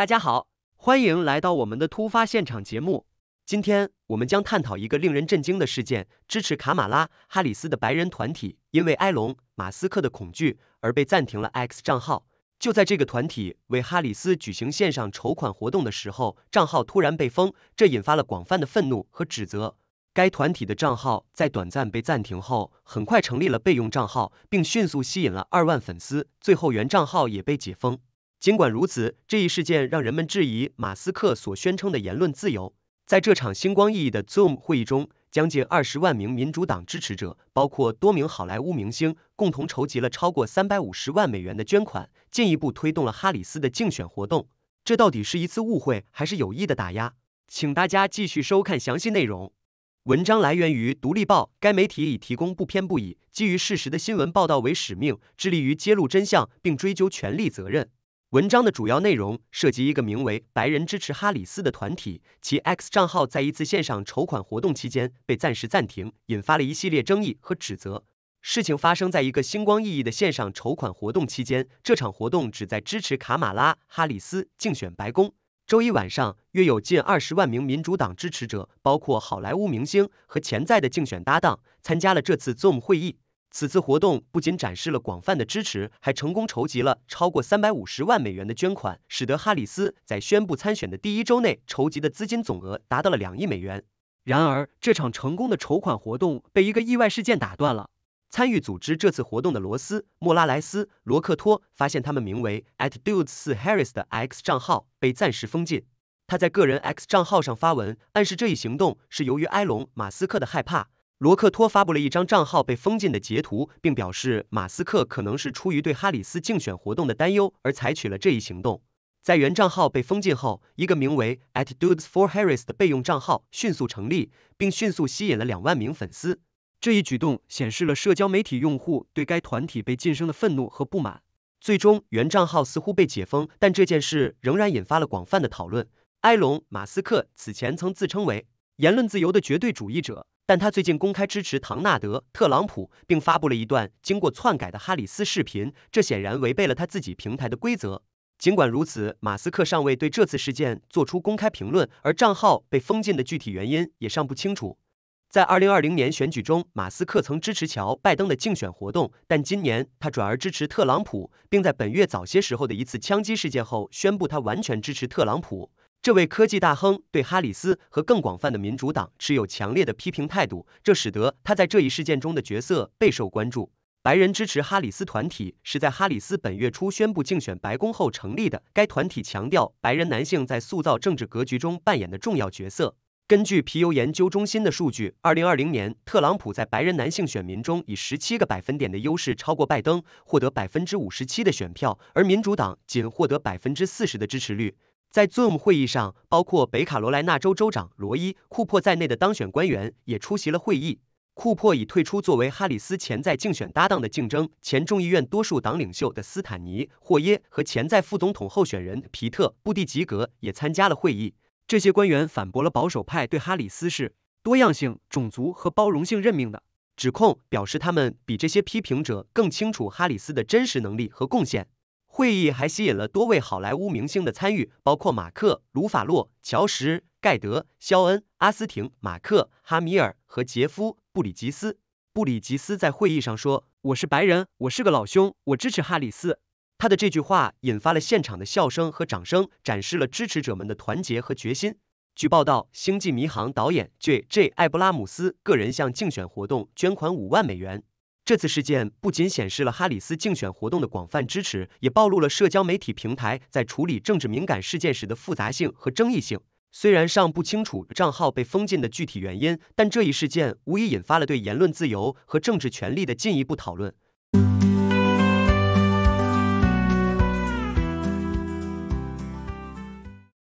大家好，欢迎来到我们的突发现场节目。今天我们将探讨一个令人震惊的事件：支持卡马拉哈里斯的白人团体因为埃隆马斯克的恐惧而被暂停了 X 账号。就在这个团体为哈里斯举行线上筹款活动的时候，账号突然被封，这引发了广泛的愤怒和指责。该团体的账号在短暂被暂停后，很快成立了备用账号，并迅速吸引了二万粉丝。最后，原账号也被解封。尽管如此，这一事件让人们质疑马斯克所宣称的言论自由。在这场星光熠熠的 Zoom 会议中，将近二十万名民主党支持者，包括多名好莱坞明星，共同筹集了超过三百五十万美元的捐款，进一步推动了哈里斯的竞选活动。这到底是一次误会，还是有意的打压？请大家继续收看详细内容。文章来源于《独立报》，该媒体以提供不偏不倚、基于事实的新闻报道为使命，致力于揭露真相并追究权力责任。文章的主要内容涉及一个名为“白人支持哈里斯”的团体，其 X 账号在一次线上筹款活动期间被暂时暂停，引发了一系列争议和指责。事情发生在一个星光熠熠的线上筹款活动期间，这场活动旨在支持卡马拉·哈里斯竞选白宫。周一晚上，约有近二十万名民主党支持者，包括好莱坞明星和潜在的竞选搭档，参加了这次 Zoom 会议。此次活动不仅展示了广泛的支持，还成功筹集了超过三百五十万美元的捐款，使得哈里斯在宣布参选的第一周内筹集的资金总额达到了两亿美元。然而，这场成功的筹款活动被一个意外事件打断了。参与组织这次活动的罗斯、莫拉莱斯、罗克托发现，他们名为 at d u d e s h a r r i s 的 X 账号被暂时封禁。他在个人 X 账号上发文，暗示这一行动是由于埃隆·马斯克的害怕。罗克托发布了一张账号被封禁的截图，并表示马斯克可能是出于对哈里斯竞选活动的担忧而采取了这一行动。在原账号被封禁后，一个名为 at dudes for Harris 的备用账号迅速成立，并迅速吸引了两万名粉丝。这一举动显示了社交媒体用户对该团体被晋升的愤怒和不满。最终，原账号似乎被解封，但这件事仍然引发了广泛的讨论。埃隆·马斯克此前曾自称为言论自由的绝对主义者。但他最近公开支持唐纳德·特朗普，并发布了一段经过篡改的哈里斯视频，这显然违背了他自己平台的规则。尽管如此，马斯克尚未对这次事件做出公开评论，而账号被封禁的具体原因也尚不清楚。在2020年选举中，马斯克曾支持乔·拜登的竞选活动，但今年他转而支持特朗普，并在本月早些时候的一次枪击事件后宣布他完全支持特朗普。这位科技大亨对哈里斯和更广泛的民主党持有强烈的批评态度，这使得他在这一事件中的角色备受关注。白人支持哈里斯团体是在哈里斯本月初宣布竞选白宫后成立的。该团体强调白人男性在塑造政治格局中扮演的重要角色。根据皮尤研究中心的数据，二零二零年，特朗普在白人男性选民中以十七个百分点的优势超过拜登，获得百分之五十七的选票，而民主党仅获得百分之四十的支持率。在 Zoom 会议上，包括北卡罗来纳州州长罗伊·库珀在内的当选官员也出席了会议。库珀已退出作为哈里斯潜在竞选搭档的竞争。前众议院多数党领袖的斯坦尼·霍耶和潜在副总统候选人皮特·布蒂吉格也参加了会议。这些官员反驳了保守派对哈里斯是多样性、种族和包容性任命的指控，表示他们比这些批评者更清楚哈里斯的真实能力和贡献。会议还吸引了多位好莱坞明星的参与，包括马克·卢法洛、乔什·盖德、肖恩·阿斯汀、马克·哈米尔和杰夫·布里吉斯。布里吉斯在会议上说：“我是白人，我是个老兄，我支持哈里斯。”他的这句话引发了现场的笑声和掌声，展示了支持者们的团结和决心。据报道，《星际迷航》导演 J.J. 艾布拉姆斯个人向竞选活动捐款五万美元。这次事件不仅显示了哈里斯竞选活动的广泛支持，也暴露了社交媒体平台在处理政治敏感事件时的复杂性和争议性。虽然尚不清楚账号被封禁的具体原因，但这一事件无疑引发了对言论自由和政治权利的进一步讨论。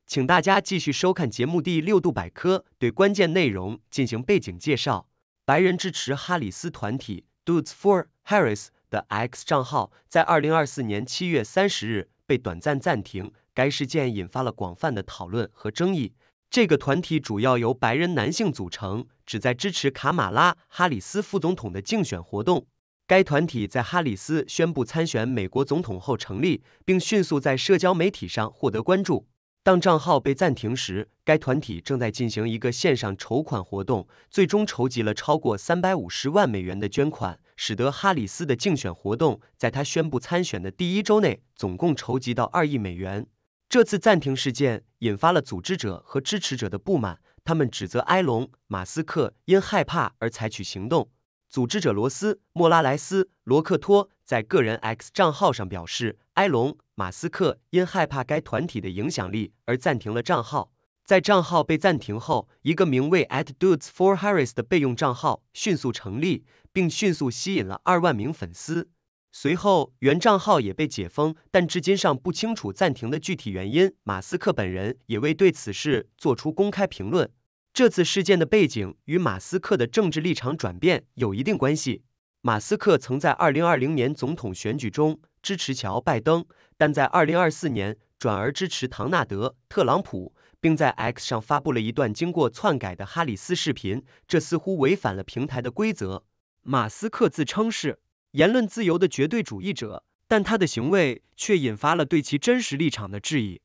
请大家继续收看节目第六度百科，对关键内容进行背景介绍。白人支持哈里斯团体。Dudes for Harris 的 X 账号在二零二四年七月三十日被短暂暂停，该事件引发了广泛的讨论和争议。这个团体主要由白人男性组成，旨在支持卡马拉·哈里斯副总统的竞选活动。该团体在哈里斯宣布参选美国总统后成立，并迅速在社交媒体上获得关注。当账号被暂停时，该团体正在进行一个线上筹款活动，最终筹集了超过三百五十万美元的捐款，使得哈里斯的竞选活动在他宣布参选的第一周内总共筹集到二亿美元。这次暂停事件引发了组织者和支持者的不满，他们指责埃隆·马斯克因害怕而采取行动。组织者罗斯·莫拉莱斯·罗克托在个人 X 账号上表示，埃隆·马斯克因害怕该团体的影响力而暂停了账号。在账号被暂停后，一个名为 at dudes for harris 的备用账号迅速成立，并迅速吸引了二万名粉丝。随后，原账号也被解封，但至今尚不清楚暂停的具体原因。马斯克本人也未对此事作出公开评论。这次事件的背景与马斯克的政治立场转变有一定关系。马斯克曾在2020年总统选举中支持乔·拜登，但在2024年转而支持唐纳德·特朗普，并在 X 上发布了一段经过篡改的哈里斯视频，这似乎违反了平台的规则。马斯克自称是言论自由的绝对主义者，但他的行为却引发了对其真实立场的质疑。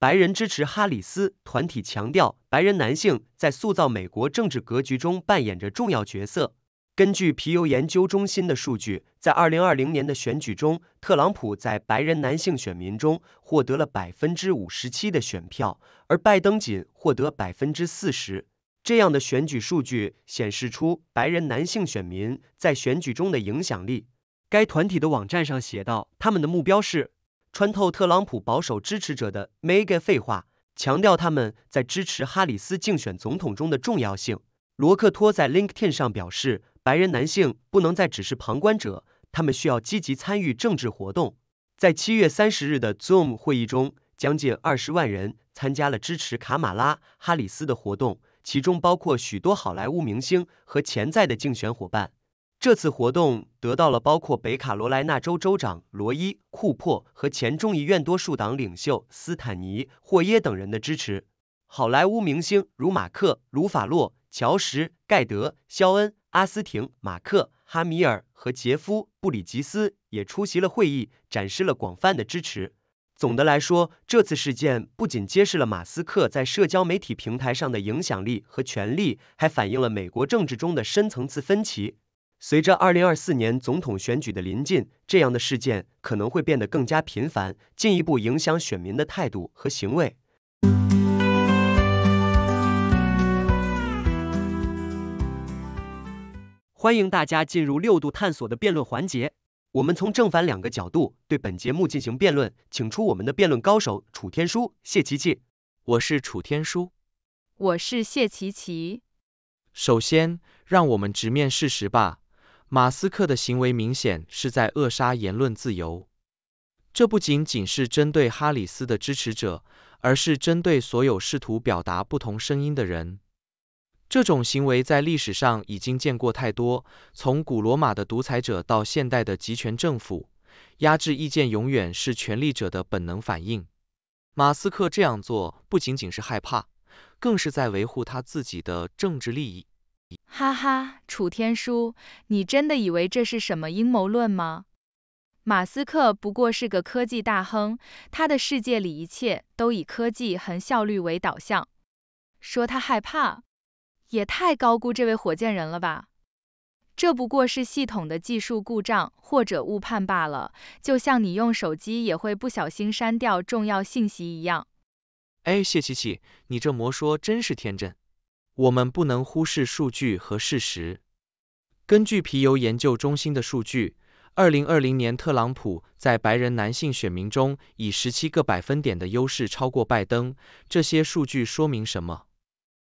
白人支持哈里斯团体强调，白人男性在塑造美国政治格局中扮演着重要角色。根据皮尤研究中心的数据，在二零二零年的选举中，特朗普在白人男性选民中获得了百分之五十七的选票，而拜登仅获得百分之四十。这样的选举数据显示出白人男性选民在选举中的影响力。该团体的网站上写道：“他们的目标是。”穿透特朗普保守支持者的 mega 废话，强调他们在支持哈里斯竞选总统中的重要性。罗克托在 LinkedIn 上表示，白人男性不能再只是旁观者，他们需要积极参与政治活动。在七月三十日的 Zoom 会议中，将近二十万人参加了支持卡马拉哈里斯的活动，其中包括许多好莱坞明星和潜在的竞选伙伴。这次活动得到了包括北卡罗来纳州州长罗伊·库珀和前众议院多数党领袖斯坦尼·霍耶等人的支持。好莱坞明星如马克·鲁法洛、乔什·盖德、肖恩·阿斯廷、马克·哈米尔和杰夫·布里吉斯也出席了会议，展示了广泛的支持。总的来说，这次事件不仅揭示了马斯克在社交媒体平台上的影响力和权力，还反映了美国政治中的深层次分歧。随着二零二四年总统选举的临近，这样的事件可能会变得更加频繁，进一步影响选民的态度和行为。欢迎大家进入六度探索的辩论环节，我们从正反两个角度对本节目进行辩论，请出我们的辩论高手楚天舒、谢琪琪。我是楚天舒，我是谢琪琪。首先，让我们直面事实吧。马斯克的行为明显是在扼杀言论自由，这不仅仅是针对哈里斯的支持者，而是针对所有试图表达不同声音的人。这种行为在历史上已经见过太多，从古罗马的独裁者到现代的集权政府，压制意见永远是权力者的本能反应。马斯克这样做不仅仅是害怕，更是在维护他自己的政治利益。哈哈，楚天舒，你真的以为这是什么阴谋论吗？马斯克不过是个科技大亨，他的世界里一切都以科技和效率为导向。说他害怕，也太高估这位火箭人了吧。这不过是系统的技术故障或者误判罢了，就像你用手机也会不小心删掉重要信息一样。哎，谢七七，你这魔说真是天真。我们不能忽视数据和事实。根据皮尤研究中心的数据，二零二零年特朗普在白人男性选民中以十七个百分点的优势超过拜登。这些数据说明什么？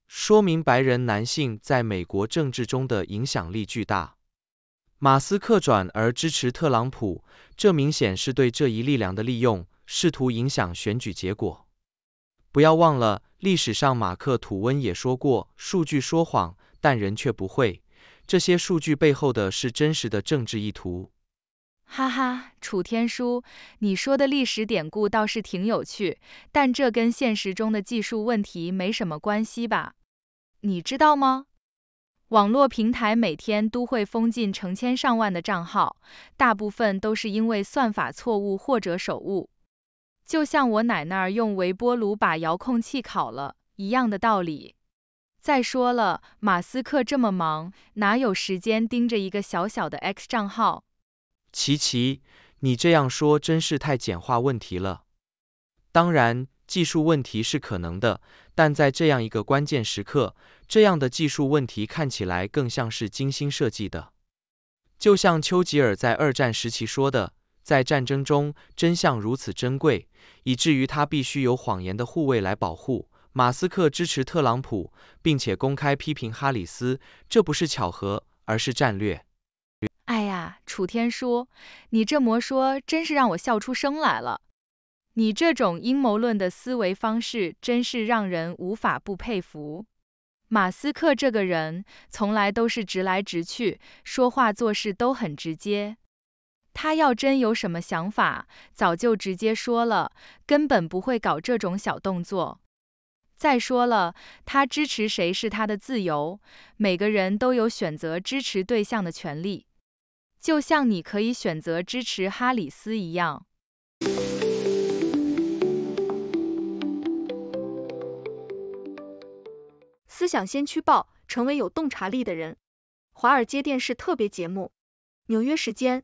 说明白人男性在美国政治中的影响力巨大。马斯克转而支持特朗普，这明显是对这一力量的利用，试图影响选举结果。不要忘了。历史上，马克·吐温也说过：“数据说谎，但人却不会。这些数据背后的是真实的政治意图。”哈哈，楚天舒，你说的历史典故倒是挺有趣，但这跟现实中的技术问题没什么关系吧？你知道吗？网络平台每天都会封禁成千上万的账号，大部分都是因为算法错误或者手误。就像我奶那儿用微波炉把遥控器烤了一样的道理。再说了，马斯克这么忙，哪有时间盯着一个小小的 X 账号？琪琪，你这样说真是太简化问题了。当然，技术问题是可能的，但在这样一个关键时刻，这样的技术问题看起来更像是精心设计的。就像丘吉尔在二战时期说的。在战争中，真相如此珍贵，以至于他必须有谎言的护卫来保护。马斯克支持特朗普，并且公开批评哈里斯，这不是巧合，而是战略。哎呀，楚天舒，你这么说，真是让我笑出声来了。你这种阴谋论的思维方式，真是让人无法不佩服。马斯克这个人，从来都是直来直去，说话做事都很直接。他要真有什么想法，早就直接说了，根本不会搞这种小动作。再说了，他支持谁是他的自由，每个人都有选择支持对象的权利，就像你可以选择支持哈里斯一样。思想先驱报，成为有洞察力的人。华尔街电视特别节目，纽约时间。